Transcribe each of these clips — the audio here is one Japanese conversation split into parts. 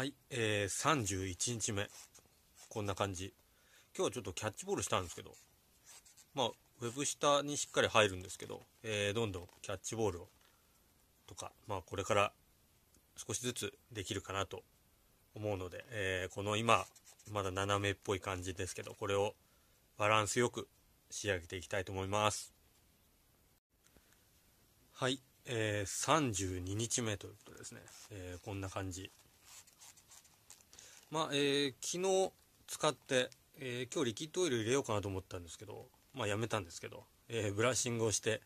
はい、えー、31日目。こんな感じ。今日はちょっとキャッチボールしたんですけど、まあ、ウェブ下にしっかり入るんですけど、えー、どんどんキャッチボールを、とか、まあ、これから少しずつできるかなと思うので、えー、この今、まだ斜めっぽい感じですけど、これをバランスよく仕上げていきたいと思います。はい、えー、32日目ということですね。えー、こんな感じ。まあ、えー、昨日使って、えー、今日リキッドオイル入れようかなと思ったんですけど、まあ、やめたんですけど、えー、ブラッシングをして、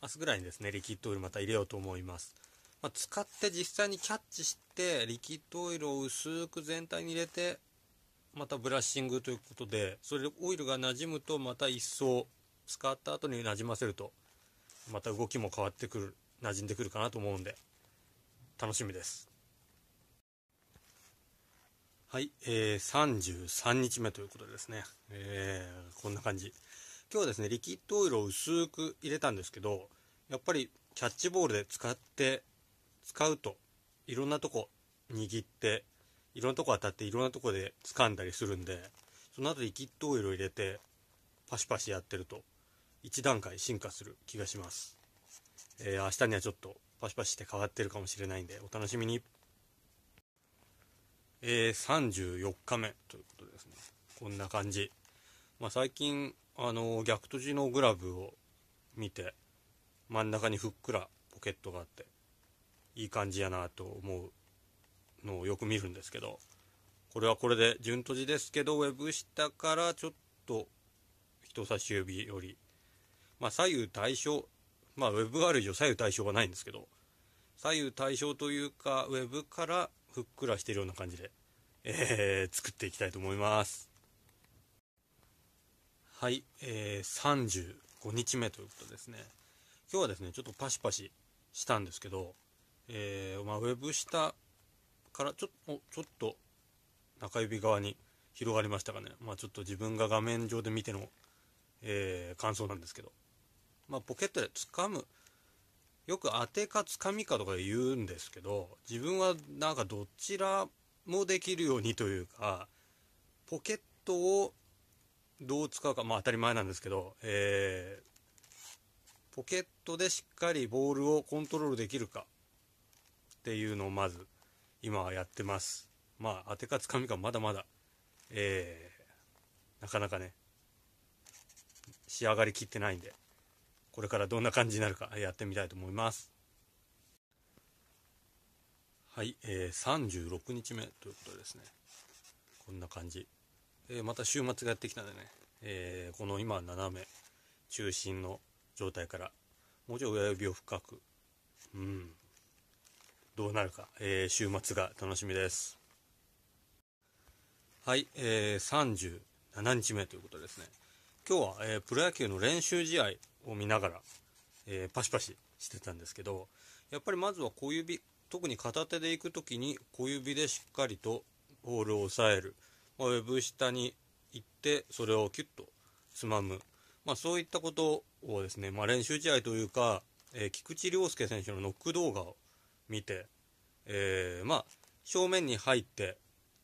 明日ぐらいにですね、リキッドオイルまた入れようと思います。まあ、使って実際にキャッチして、リキッドオイルを薄く全体に入れて、またブラッシングということで、それでオイルが馴染むと、また一層、使った後に馴染ませると、また動きも変わってくる、馴染んでくるかなと思うんで、楽しみです。はい、えー、33日目ということでですね、えー、こんな感じ。今日はですね、リキッドオイルを薄く入れたんですけど、やっぱりキャッチボールで使って、使うと、いろんなとこ握って、いろんなとこ当たって、いろんなとこで掴んだりするんで、その後リキッドオイルを入れて、パシパシやってると、一段階進化する気がします。えー、明日にはちょっとパシパシして変わってるかもしれないんで、お楽しみに。えー、34日目ということですねこんな感じ、まあ、最近あの逆閉じのグラブを見て真ん中にふっくらポケットがあっていい感じやなと思うのをよく見るんですけどこれはこれで順閉じですけどウェブ下からちょっと人差し指より、まあ、左右対称まあウェブがある以上左右対称はないんですけど左右対称というかウェブからふっくらしてるような感じで、えー、作っていきたいと思いますはい、えー、35日目ということですね今日はですねちょっとパシパシしたんですけど、えーまあ、ウェブ下からちょおちょっと中指側に広がりましたかね、まあ、ちょっと自分が画面上で見ての、えー、感想なんですけど、まあ、ポケットで掴むよく当てかつかみかとか言うんですけど自分はなんかどちらもできるようにというかポケットをどう使うかまあ当たり前なんですけど、えー、ポケットでしっかりボールをコントロールできるかっていうのをまず今はやってますまあ当てかつかみかまだまだ、えー、なかなかね仕上がりきってないんで。これからどんな感じになるかやってみたいと思いますはい、えー、36日目ということですねこんな感じ、えー、また週末がやってきたんでね、えー、この今斜め中心の状態からもうちょい親指を深くうんどうなるか、えー、週末が楽しみですはい、えー、37日目ということですね今日は、えー、プロ野球の練習試合を見ながら、えー、パシパシしてたんですけどやっぱりまずは小指特に片手でいく時に小指でしっかりとボールを押さえる、まあ、ウェブ下に行ってそれをキュッとつまむ、まあ、そういったことをですね、まあ、練習試合というか、えー、菊池涼介選手のノック動画を見て、えー、まあ、正面に入って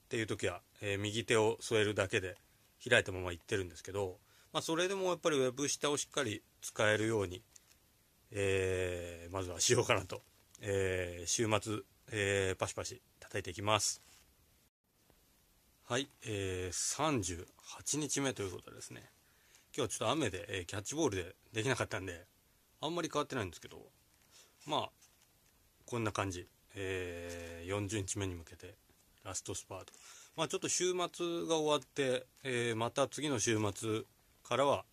っていう時は、えー、右手を添えるだけで開いたまま行ってるんですけど、まあ、それでもやっぱりウェブ下をしっかり使えるように、えー、まずはしようかなと、えー、週末、えー、パシパシ叩いていきます。はい、えー、38日目ということですね、今日はちょっと雨で、えー、キャッチボールでできなかったんで、あんまり変わってないんですけど、まあ、こんな感じ、えー、40日目に向けてラストスパート。まあ、ちょっと週末が終わって、えー、また次の週末からは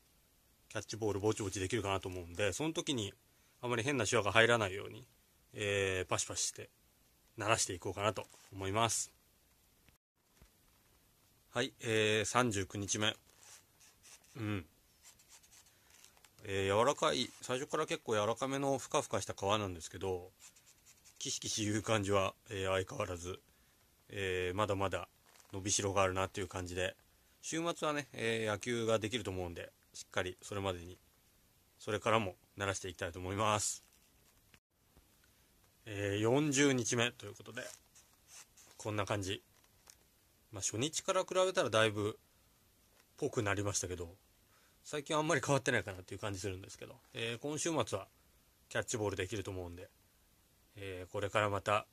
キャッチボールぼちぼちできるかなと思うんでその時にあまり変な手話が入らないように、えー、パシパシして鳴らしていこうかなと思いますはい、えー、39日目うんえー、柔らかい最初から結構柔らかめのふかふかした皮なんですけどキシキシいう感じは、えー、相変わらず、えー、まだまだ伸びしろがあるなっていう感じで週末はね、えー、野球ができると思うんで、しっかりそれまでに、それからも慣らしていきたいと思います。えー、40日目ということで、こんな感じ。まあ、初日から比べたらだいぶ、ぽくなりましたけど、最近あんまり変わってないかなっていう感じするんですけど、えー、今週末はキャッチボールできると思うんで、えー、これからまた、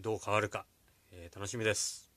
どう変わるか、えー、楽しみです。